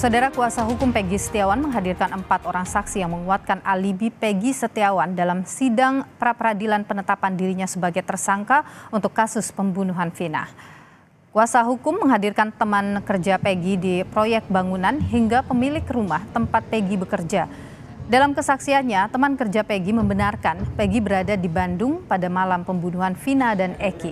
Saudara kuasa hukum Peggy Setiawan menghadirkan empat orang saksi yang menguatkan alibi Peggy Setiawan dalam sidang pra peradilan penetapan dirinya sebagai tersangka untuk kasus pembunuhan Vina. Kuasa hukum menghadirkan teman kerja Peggy di proyek bangunan hingga pemilik rumah tempat Peggy bekerja dalam kesaksiannya, teman kerja Peggy membenarkan Peggy berada di Bandung pada malam pembunuhan Vina dan Eki.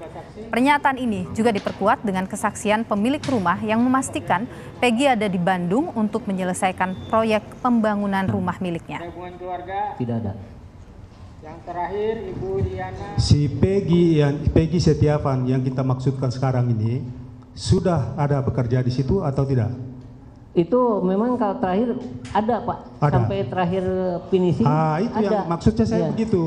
Pernyataan ini juga diperkuat dengan kesaksian pemilik rumah yang memastikan Peggy ada di Bandung untuk menyelesaikan proyek pembangunan rumah miliknya. Tidak ada. Yang terakhir Ibu Diana. Si Peggy yang Peggy Setiawan yang kita maksudkan sekarang ini sudah ada bekerja di situ atau tidak? Itu memang kalau terakhir ada Pak, ada. sampai terakhir finishing. Ah, itu ada. yang maksudnya saya ya. begitu.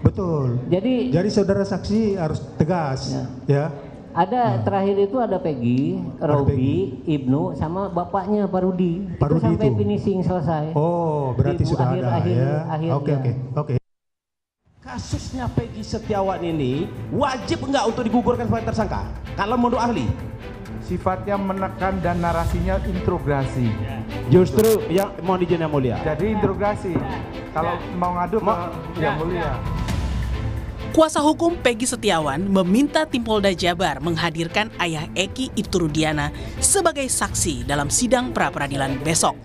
Betul. Jadi Jadi saudara saksi harus tegas ya. ya. Ada nah. terakhir itu ada Peggy, Robi, Ibnu sama bapaknya Pak Rudi. Pak itu sampai itu. finishing selesai. Oh, berarti Ibu, sudah akhir, ada akhir, ya. Akhir, oke, oke, oke. Kasusnya Peggy Setiawan ini wajib enggak untuk digugurkan sebagai tersangka? Kalau menurut ahli, sifatnya menekan dan narasinya interogasi. Justru yang mau dijadikan yang mulia. Jadi interogasi. Kalau mau ngadu Ma yang mulia. Kuasa hukum Peggy Setiawan meminta tim Polda Jabar menghadirkan ayah Eki Ibturudiana sebagai saksi dalam sidang pra-peradilan besok.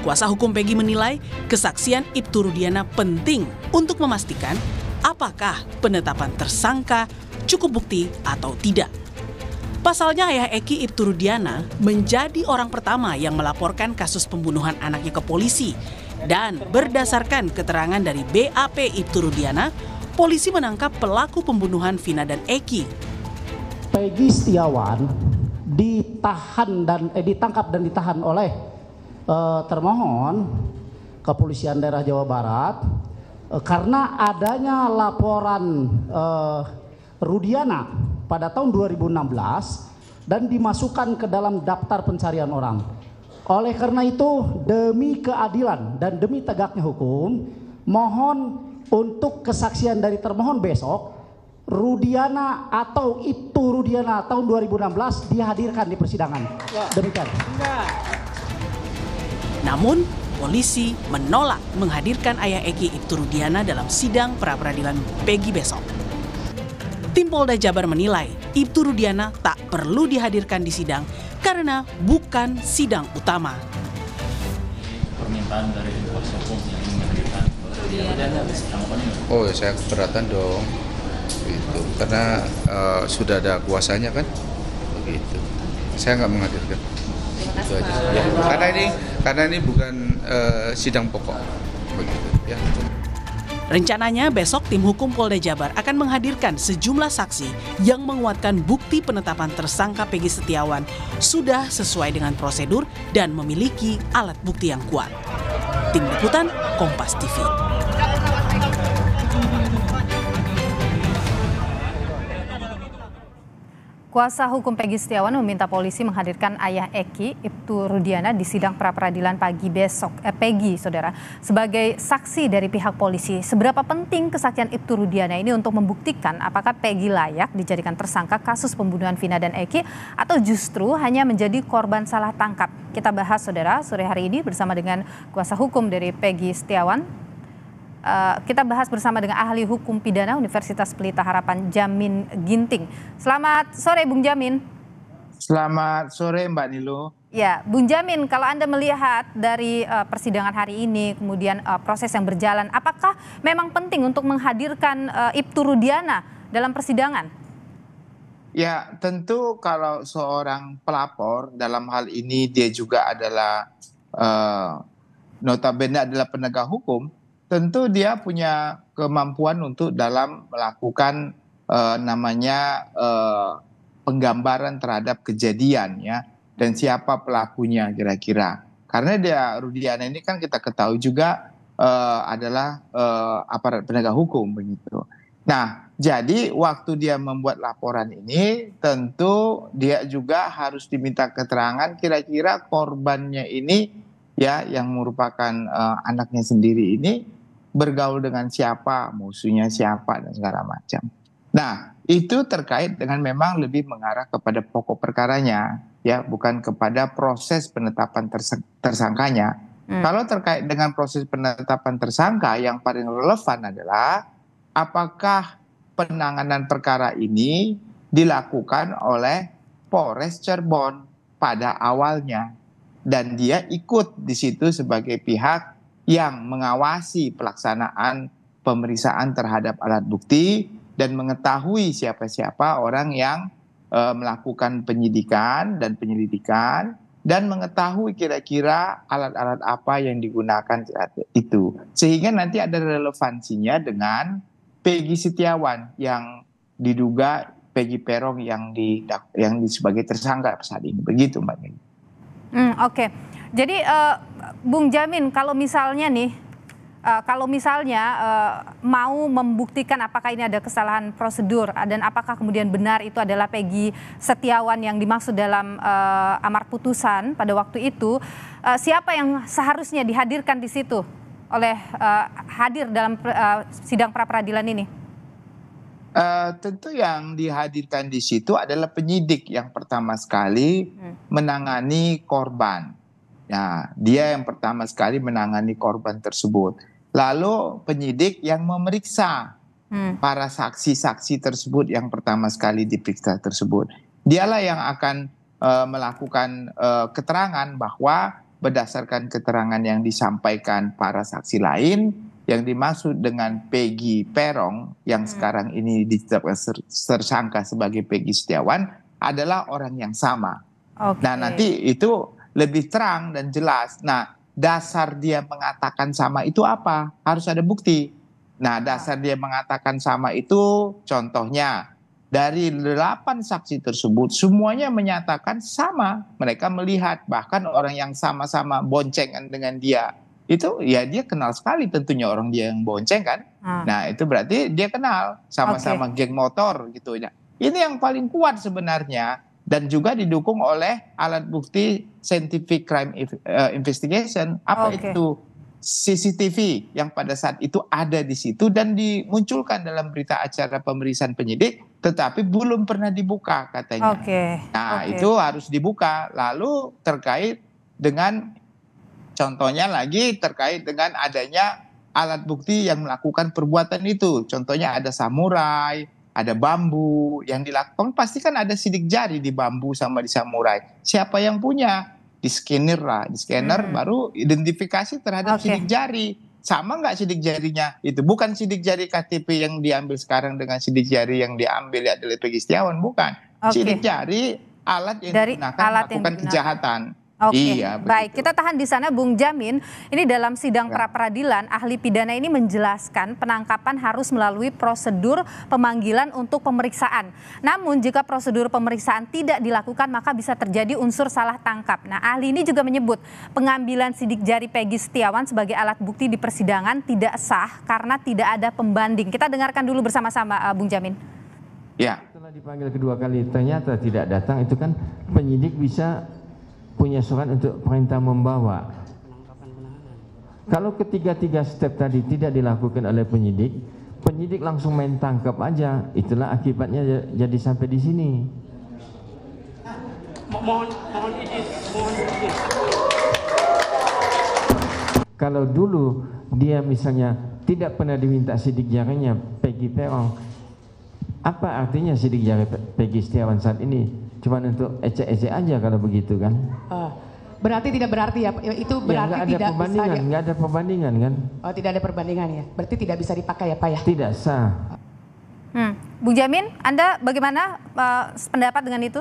Kuasa hukum Peggy menilai kesaksian Ibturudiana penting untuk memastikan apakah penetapan tersangka cukup bukti atau tidak. Pasalnya ayah Eki Rudiana menjadi orang pertama yang melaporkan kasus pembunuhan anaknya ke polisi. Dan berdasarkan keterangan dari BAP Rudiana, polisi menangkap pelaku pembunuhan Vina dan Eki. Peggy Setiawan ditahan dan eh, ditangkap dan ditahan oleh eh, termohon kepolisian daerah Jawa Barat eh, karena adanya laporan eh, Rudiana pada tahun 2016 dan dimasukkan ke dalam daftar pencarian orang. Oleh karena itu, demi keadilan dan demi tegaknya hukum, mohon untuk kesaksian dari termohon besok Rudiana atau itu Rudiana tahun 2016 dihadirkan di persidangan. Ya. Demikian. Namun, polisi menolak menghadirkan ayah Eki Ibtu Rudiana dalam sidang pra peradilan Peggy besok. Tim Polda Jabar menilai Ibtu Rudiana tak perlu dihadirkan di sidang karena bukan sidang utama. Permintaan dari kuasa hukum yang menghadirkan Oh, ya saya keberatan dong. Itu karena uh, sudah ada kuasanya kan, begitu. Saya nggak menghadirkan. Itu aja. Ya. Karena ini karena ini bukan uh, sidang pokok, begitu. Ya. Rencananya besok tim hukum Polda Jabar akan menghadirkan sejumlah saksi yang menguatkan bukti penetapan tersangka Pegi Setiawan sudah sesuai dengan prosedur dan memiliki alat bukti yang kuat. Tim Liputan Kompas TV. Kuasa hukum Peggy Setiawan meminta polisi menghadirkan ayah Eki, Ibtu Rudiana, di sidang pra-peradilan pagi besok, eh, Peggy, saudara, sebagai saksi dari pihak polisi. Seberapa penting kesaksian Ibtu Rudiana ini untuk membuktikan apakah Peggy layak dijadikan tersangka kasus pembunuhan Vina dan Eki, atau justru hanya menjadi korban salah tangkap? Kita bahas, saudara, sore hari ini bersama dengan kuasa hukum dari Peggy Setiawan, Eh, kita bahas bersama dengan ahli hukum pidana Universitas Pelita Harapan Jamin Ginting. Selamat sore Bung Jamin. Selamat sore Mbak Nilo. Ya, Bung Jamin, kalau Anda melihat dari uh, persidangan hari ini, kemudian uh, proses yang berjalan, apakah memang penting untuk menghadirkan uh, Ibtu Rudiana dalam persidangan? Ya, tentu kalau seorang pelapor dalam hal ini dia juga adalah uh, notabene adalah penegak hukum, tentu dia punya kemampuan untuk dalam melakukan e, namanya e, penggambaran terhadap kejadian ya dan siapa pelakunya kira-kira. Karena dia Rudiana ini kan kita ketahui juga e, adalah e, aparat penegak hukum begitu. Nah, jadi waktu dia membuat laporan ini tentu dia juga harus diminta keterangan kira-kira korbannya ini ya yang merupakan uh, anaknya sendiri ini bergaul dengan siapa, musuhnya siapa dan segala macam. Nah, itu terkait dengan memang lebih mengarah kepada pokok perkaranya ya, bukan kepada proses penetapan tersangkanya. Hmm. Kalau terkait dengan proses penetapan tersangka yang paling relevan adalah apakah penanganan perkara ini dilakukan oleh Polres Cirebon pada awalnya dan dia ikut di situ sebagai pihak yang mengawasi pelaksanaan pemeriksaan terhadap alat bukti dan mengetahui siapa-siapa orang yang e, melakukan penyidikan dan penyelidikan dan mengetahui kira-kira alat-alat apa yang digunakan saat itu sehingga nanti ada relevansinya dengan Peggy Setiawan yang diduga Peggy Perong yang di yang sebagai tersangka saat ini begitu Mbak Mei. Hmm, Oke. Okay. Jadi uh, Bung Jamin kalau misalnya nih uh, kalau misalnya uh, mau membuktikan apakah ini ada kesalahan prosedur dan apakah kemudian benar itu adalah Peggy Setiawan yang dimaksud dalam uh, amar putusan pada waktu itu uh, siapa yang seharusnya dihadirkan di situ oleh uh, hadir dalam uh, sidang pra peradilan ini? Uh, tentu yang dihadirkan di situ adalah penyidik yang pertama sekali hmm. menangani korban Nah, dia yang pertama sekali menangani korban tersebut. Lalu penyidik yang memeriksa hmm. para saksi-saksi tersebut yang pertama sekali diperiksa tersebut. Dialah yang akan uh, melakukan uh, keterangan bahwa berdasarkan keterangan yang disampaikan para saksi lain yang dimaksud dengan Peggy Perong yang hmm. sekarang ini ditetapkan tersangka sebagai Peggy Setiawan adalah orang yang sama. Okay. Nah, nanti itu lebih terang dan jelas. Nah, dasar dia mengatakan sama itu apa? Harus ada bukti. Nah, dasar dia mengatakan sama itu contohnya dari delapan saksi tersebut semuanya menyatakan sama mereka melihat bahkan orang yang sama-sama boncengan dengan dia itu ya dia kenal sekali tentunya orang dia yang bonceng kan hmm. nah itu berarti dia kenal sama-sama okay. geng motor gitu nah, ini yang paling kuat sebenarnya dan juga didukung oleh alat bukti scientific crime eh, investigation apa okay. itu CCTV yang pada saat itu ada di situ dan dimunculkan dalam berita acara pemeriksaan penyidik tetapi belum pernah dibuka katanya. Okay. Nah, okay. itu harus dibuka. Lalu terkait dengan contohnya lagi terkait dengan adanya alat bukti yang melakukan perbuatan itu. Contohnya ada samurai, ada bambu yang dilakukan pasti kan ada sidik jari di bambu sama di samurai. Siapa yang punya? Di scanner lah, di scanner hmm. baru identifikasi terhadap okay. sidik jari. Sama nggak sidik jarinya? Itu bukan sidik jari KTP yang diambil sekarang dengan sidik jari yang diambil ya dari Pegi bukan. Okay. Sidik jari alat yang dari digunakan alat melakukan digunakan. kejahatan. Oke, iya, baik. Kita tahan di sana, Bung Jamin. Ini dalam sidang ya. pra peradilan, ahli pidana ini menjelaskan penangkapan harus melalui prosedur pemanggilan untuk pemeriksaan. Namun jika prosedur pemeriksaan tidak dilakukan, maka bisa terjadi unsur salah tangkap. Nah, ahli ini juga menyebut pengambilan sidik jari Peggy Setiawan sebagai alat bukti di persidangan tidak sah karena tidak ada pembanding. Kita dengarkan dulu bersama-sama, eh, Bung Jamin. Ya. Setelah dipanggil kedua kali ternyata tidak datang, itu kan penyidik bisa punya surat untuk perintah membawa. Kalau ketiga-tiga step tadi tidak dilakukan oleh penyidik, penyidik langsung main tangkap aja. Itulah akibatnya jadi sampai di sini. Mohon, mohon izin, mohon izin. Kalau dulu dia misalnya tidak pernah diminta sidik jarinya Peggy Peong, apa artinya sidik jari Peggy Setiawan saat ini? Cuman untuk ecek-ecek aja kalau begitu kan. Uh, berarti tidak berarti ya, ya itu ya, berarti ya, ada tidak perbandingan, bisa nggak ada perbandingan kan? Oh tidak ada perbandingan ya. Berarti tidak bisa dipakai ya pak ya? Tidak sah. Hmm. Bu Jamin, Anda bagaimana uh, eh, pendapat dengan itu?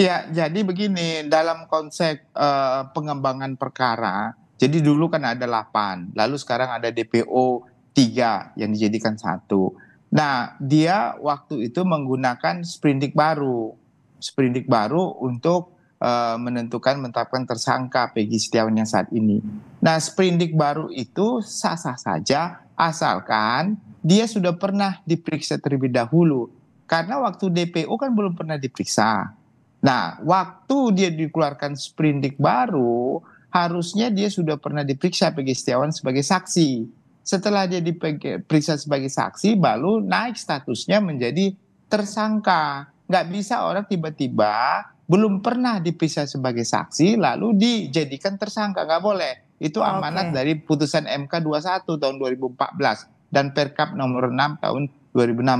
Ya, jadi begini, dalam konsep uh, pengembangan perkara, jadi dulu kan ada 8, lalu sekarang ada DPO 3 yang dijadikan satu. Nah, dia waktu itu menggunakan sprindik baru seperindik baru untuk uh, menentukan menetapkan tersangka Peggy Setiawan yang saat ini. Nah, seperindik baru itu sah-sah saja asalkan dia sudah pernah diperiksa terlebih dahulu karena waktu DPO kan belum pernah diperiksa. Nah, waktu dia dikeluarkan sprindik baru, harusnya dia sudah pernah diperiksa Peggy Setiawan sebagai saksi. Setelah dia diperiksa sebagai saksi, baru naik statusnya menjadi tersangka nggak bisa orang tiba-tiba belum pernah dipisah sebagai saksi lalu dijadikan tersangka nggak boleh. Itu amanat okay. dari putusan MK 21 tahun 2014 dan Perkap nomor 6 tahun 2016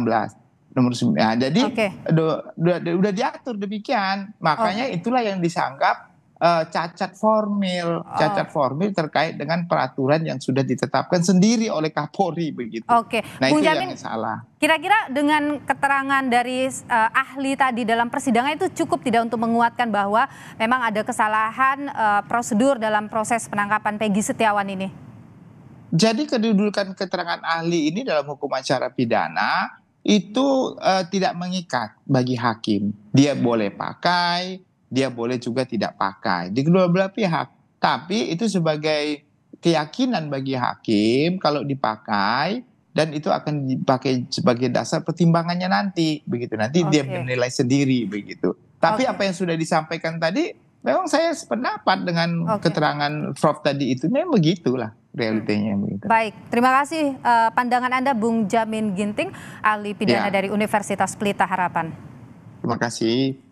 nomor enam Nah, jadi okay. udah, udah, udah diatur demikian. Makanya okay. itulah yang disanggap uh, cacat formil, ah. cacat oh. formil terkait dengan peraturan yang sudah ditetapkan sendiri oleh Kapolri begitu. Oke, okay. nah, Bung Jamin, yang salah. Kira-kira dengan keterangan dari uh, ahli tadi dalam persidangan itu cukup tidak untuk menguatkan bahwa memang ada kesalahan uh, prosedur dalam proses penangkapan Peggy Setiawan ini. Jadi kedudukan keterangan ahli ini dalam hukum acara pidana itu uh, tidak mengikat bagi hakim. Dia boleh pakai, dia boleh juga tidak pakai di kedua belah pihak. Tapi itu sebagai keyakinan bagi hakim kalau dipakai dan itu akan dipakai sebagai dasar pertimbangannya nanti begitu. Nanti okay. dia menilai sendiri begitu. Tapi okay. apa yang sudah disampaikan tadi memang saya sependapat dengan okay. keterangan Prof tadi itu memang begitulah realitanya hmm. begitu. Baik, terima kasih uh, pandangan Anda Bung Jamin Ginting ahli pidana ya. dari Universitas Pelita Harapan. Terima kasih.